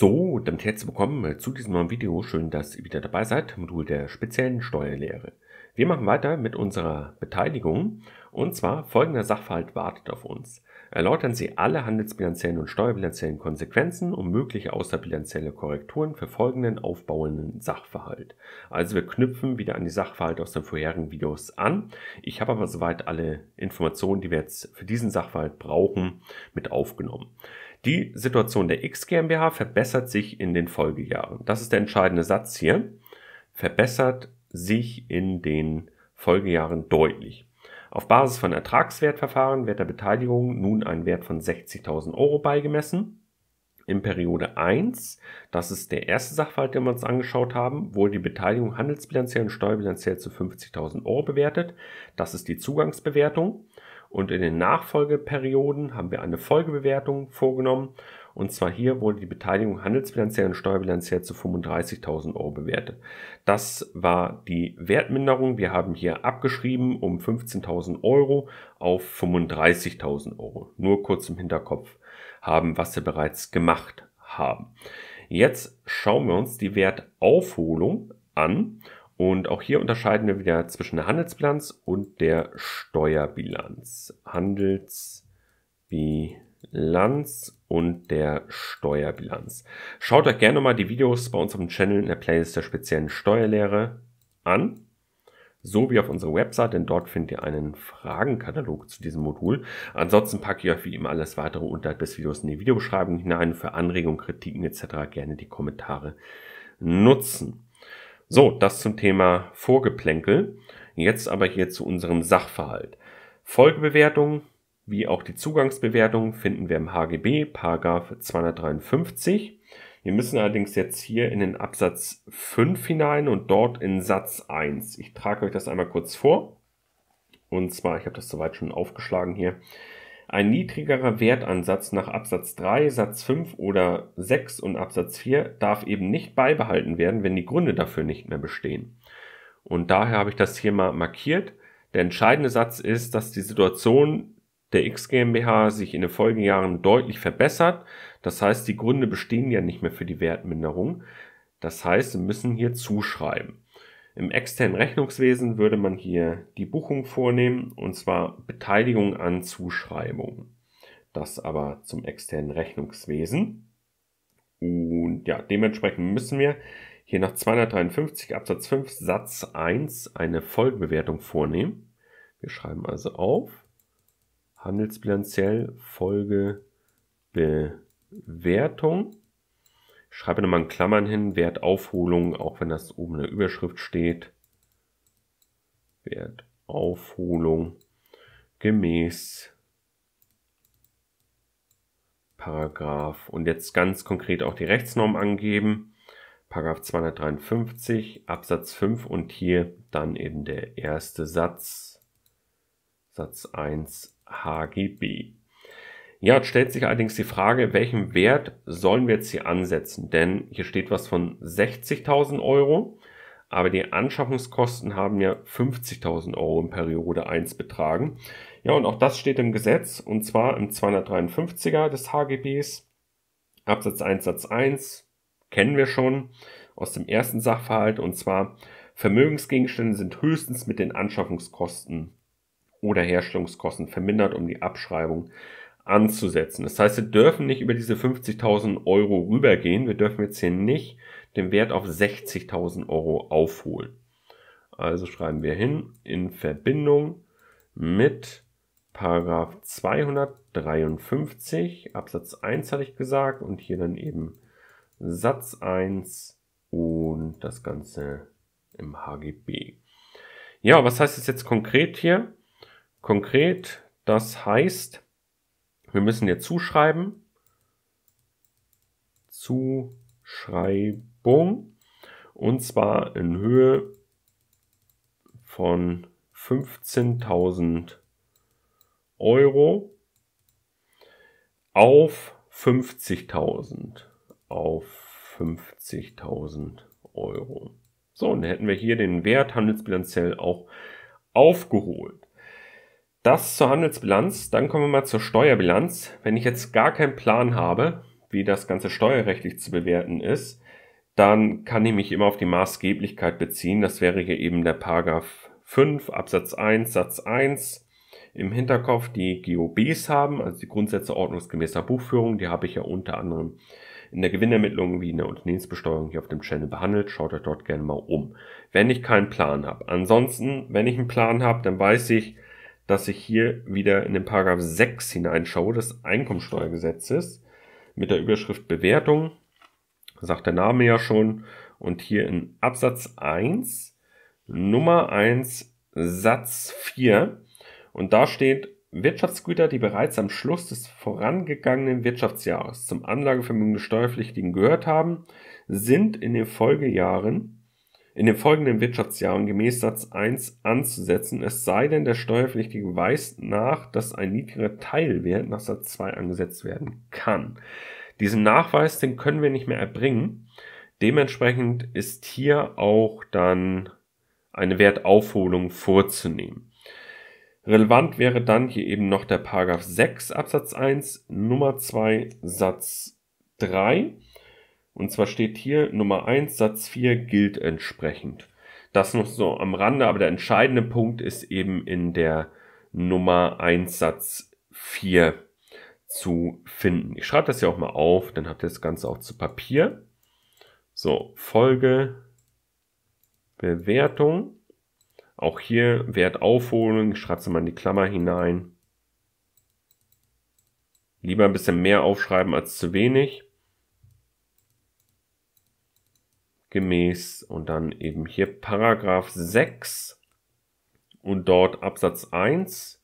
So, damit herzlich willkommen äh, zu diesem neuen Video. Schön, dass ihr wieder dabei seid, Modul der speziellen Steuerlehre. Wir machen weiter mit unserer Beteiligung und zwar folgender Sachverhalt wartet auf uns. Erläutern Sie alle handelsbilanziellen und steuerbilanziellen Konsequenzen und mögliche außerbilanzielle Korrekturen für folgenden aufbauenden Sachverhalt. Also wir knüpfen wieder an die Sachverhalte aus den vorherigen Videos an. Ich habe aber soweit alle Informationen, die wir jetzt für diesen Sachverhalt brauchen, mit aufgenommen. Die Situation der X GmbH verbessert sich in den Folgejahren. Das ist der entscheidende Satz hier. Verbessert sich in den Folgejahren deutlich. Auf Basis von Ertragswertverfahren wird der Beteiligung nun ein Wert von 60.000 Euro beigemessen. In Periode 1, das ist der erste Sachverhalt, den wir uns angeschaut haben, wurde die Beteiligung handelsbilanziell und steuerbilanziell zu 50.000 Euro bewertet. Das ist die Zugangsbewertung. Und in den Nachfolgeperioden haben wir eine Folgebewertung vorgenommen. Und zwar hier wurde die Beteiligung handelsbilanziell und steuerbilanziell zu 35.000 Euro bewertet. Das war die Wertminderung. Wir haben hier abgeschrieben um 15.000 Euro auf 35.000 Euro. Nur kurz im Hinterkopf haben, was wir bereits gemacht haben. Jetzt schauen wir uns die Wertaufholung an und auch hier unterscheiden wir wieder zwischen der Handelsbilanz und der Steuerbilanz. Handelsbilanz und der Steuerbilanz. Schaut euch gerne mal die Videos bei unserem Channel in der Playlist der speziellen Steuerlehre an, So wie auf unserer Website, denn dort findet ihr einen Fragenkatalog zu diesem Modul. Ansonsten packe ich euch wie immer alles weitere unterhalb des Videos in die Videobeschreibung hinein. Für Anregungen, Kritiken etc. gerne die Kommentare nutzen. So, das zum Thema Vorgeplänkel. Jetzt aber hier zu unserem Sachverhalt. Folgebewertung wie auch die Zugangsbewertung finden wir im HGB, Paragraph 253. Wir müssen allerdings jetzt hier in den Absatz 5 hinein und dort in Satz 1. Ich trage euch das einmal kurz vor. Und zwar, ich habe das soweit schon aufgeschlagen hier. Ein niedrigerer Wertansatz nach Absatz 3 Satz 5 oder 6 und Absatz 4 darf eben nicht beibehalten werden, wenn die Gründe dafür nicht mehr bestehen. Und daher habe ich das hier mal markiert. Der entscheidende Satz ist, dass die Situation der X GmbH sich in den folgenden Jahren deutlich verbessert. Das heißt, die Gründe bestehen ja nicht mehr für die Wertminderung. Das heißt, sie müssen hier zuschreiben. Im externen Rechnungswesen würde man hier die Buchung vornehmen, und zwar Beteiligung an Zuschreibungen. Das aber zum externen Rechnungswesen. Und ja, dementsprechend müssen wir hier nach 253 Absatz 5 Satz 1 eine Folgebewertung vornehmen. Wir schreiben also auf handelsbilanziell Folgebewertung schreibe nochmal in Klammern hin, Wertaufholung, auch wenn das oben in der Überschrift steht. Wertaufholung gemäß Paragraph und jetzt ganz konkret auch die Rechtsnorm angeben. Paragraph 253 Absatz 5 und hier dann eben der erste Satz, Satz 1 HGB. Ja, jetzt stellt sich allerdings die Frage, welchen Wert sollen wir jetzt hier ansetzen? Denn hier steht was von 60.000 Euro, aber die Anschaffungskosten haben ja 50.000 Euro in Periode 1 betragen. Ja, und auch das steht im Gesetz und zwar im 253er des HGBs, Absatz 1 Satz 1, kennen wir schon aus dem ersten Sachverhalt und zwar Vermögensgegenstände sind höchstens mit den Anschaffungskosten oder Herstellungskosten vermindert um die Abschreibung anzusetzen. Das heißt, wir dürfen nicht über diese 50.000 Euro rübergehen. Wir dürfen jetzt hier nicht den Wert auf 60.000 Euro aufholen. Also schreiben wir hin in Verbindung mit Paragraph 253 Absatz 1 hatte ich gesagt und hier dann eben Satz 1 und das Ganze im HGB. Ja, was heißt es jetzt konkret hier? Konkret, das heißt, wir müssen dir zuschreiben. Zuschreibung. Und zwar in Höhe von 15.000 Euro auf 50.000. Auf 50.000 Euro. So, und dann hätten wir hier den Wert handelsbilanziell auch aufgeholt. Das zur Handelsbilanz. Dann kommen wir mal zur Steuerbilanz. Wenn ich jetzt gar keinen Plan habe, wie das Ganze steuerrechtlich zu bewerten ist, dann kann ich mich immer auf die Maßgeblichkeit beziehen. Das wäre hier eben der Paragraph 5 Absatz 1 Satz 1 im Hinterkopf die GOBs haben, also die Grundsätze ordnungsgemäßer Buchführung, die habe ich ja unter anderem in der Gewinnermittlung wie in der Unternehmensbesteuerung hier auf dem Channel behandelt. Schaut euch dort gerne mal um, wenn ich keinen Plan habe. Ansonsten, wenn ich einen Plan habe, dann weiß ich, dass ich hier wieder in den Paragraph 6 hineinschaue des Einkommensteuergesetzes mit der Überschrift Bewertung. Sagt der Name ja schon. Und hier in Absatz 1, Nummer 1, Satz 4. Und da steht, Wirtschaftsgüter, die bereits am Schluss des vorangegangenen Wirtschaftsjahres zum Anlagevermögen des Steuerpflichtigen gehört haben, sind in den Folgejahren in den folgenden Wirtschaftsjahren gemäß Satz 1 anzusetzen, es sei denn, der Steuerpflichtige weist nach, dass ein niedriger Teilwert nach Satz 2 angesetzt werden kann. Diesen Nachweis, den können wir nicht mehr erbringen. Dementsprechend ist hier auch dann eine Wertaufholung vorzunehmen. Relevant wäre dann hier eben noch der Paragraph 6 Absatz 1 Nummer 2 Satz 3. Und zwar steht hier Nummer 1 Satz 4 gilt entsprechend. Das noch so am Rande, aber der entscheidende Punkt ist eben in der Nummer 1 Satz 4 zu finden. Ich schreibe das ja auch mal auf, dann habt ihr das Ganze auch zu Papier. So, Folge, Bewertung. Auch hier Wert aufholen, ich schreibe es mal in die Klammer hinein. Lieber ein bisschen mehr aufschreiben als zu wenig. gemäß und dann eben hier Paragraph 6 und dort Absatz 1,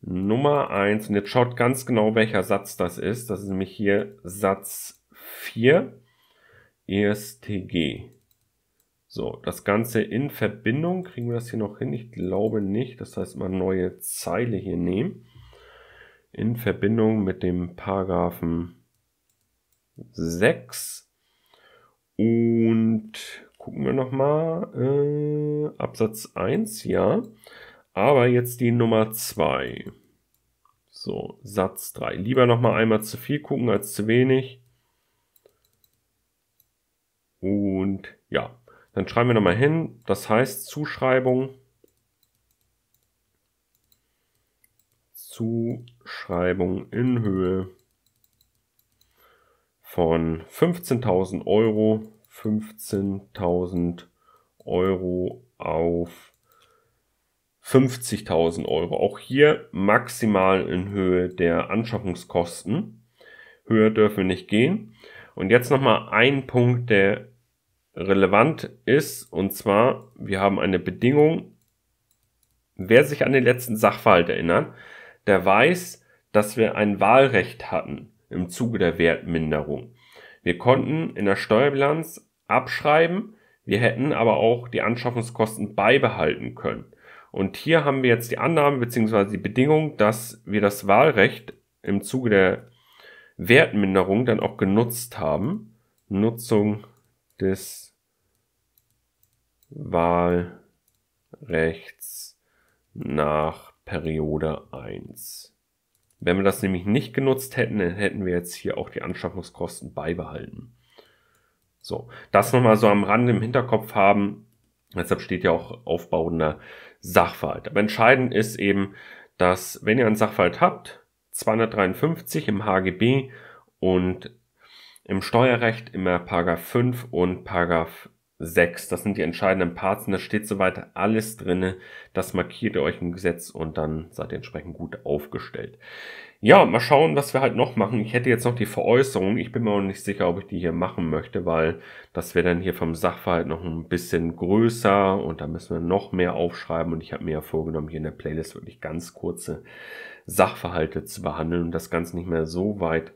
Nummer 1 und jetzt schaut ganz genau, welcher Satz das ist. Das ist nämlich hier Satz 4 ESTG. So, das Ganze in Verbindung. Kriegen wir das hier noch hin? Ich glaube nicht. Das heißt, mal neue Zeile hier nehmen. In Verbindung mit dem Paragraphen 6 und gucken wir nochmal. Äh, Absatz 1, ja. Aber jetzt die Nummer 2. So, Satz 3. Lieber nochmal einmal zu viel gucken als zu wenig. Und ja, dann schreiben wir nochmal hin. Das heißt Zuschreibung. Zuschreibung in Höhe von 15.000 Euro, 15.000 Euro auf 50.000 Euro. Auch hier maximal in Höhe der Anschaffungskosten. Höher dürfen wir nicht gehen. Und jetzt nochmal ein Punkt, der relevant ist. Und zwar, wir haben eine Bedingung. Wer sich an den letzten Sachverhalt erinnert, der weiß, dass wir ein Wahlrecht hatten im Zuge der Wertminderung. Wir konnten in der Steuerbilanz abschreiben, wir hätten aber auch die Anschaffungskosten beibehalten können. Und hier haben wir jetzt die Annahme bzw. die Bedingung, dass wir das Wahlrecht im Zuge der Wertminderung dann auch genutzt haben. Nutzung des Wahlrechts nach Periode 1. Wenn wir das nämlich nicht genutzt hätten, dann hätten wir jetzt hier auch die Anschaffungskosten beibehalten. So, das nochmal so am Rande im Hinterkopf haben. Deshalb steht ja auch aufbauender Sachverhalt. Aber entscheidend ist eben, dass wenn ihr einen Sachverhalt habt, 253 im HGB und im Steuerrecht immer Paragraph 5 und Paragraph 6. Das sind die entscheidenden Parts und da steht soweit alles drinne. Das markiert ihr euch im Gesetz und dann seid ihr entsprechend gut aufgestellt. Ja, mal schauen, was wir halt noch machen. Ich hätte jetzt noch die Veräußerung. Ich bin mir auch nicht sicher, ob ich die hier machen möchte, weil das wäre dann hier vom Sachverhalt noch ein bisschen größer und da müssen wir noch mehr aufschreiben. Und ich habe mir ja vorgenommen, hier in der Playlist wirklich ganz kurze Sachverhalte zu behandeln und das Ganze nicht mehr so weit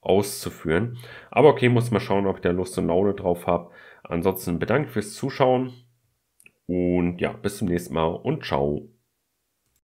auszuführen. Aber okay, muss mal schauen, ob ich da Lust und Laune drauf habe. Ansonsten bedanke ich fürs Zuschauen und ja, bis zum nächsten Mal und ciao.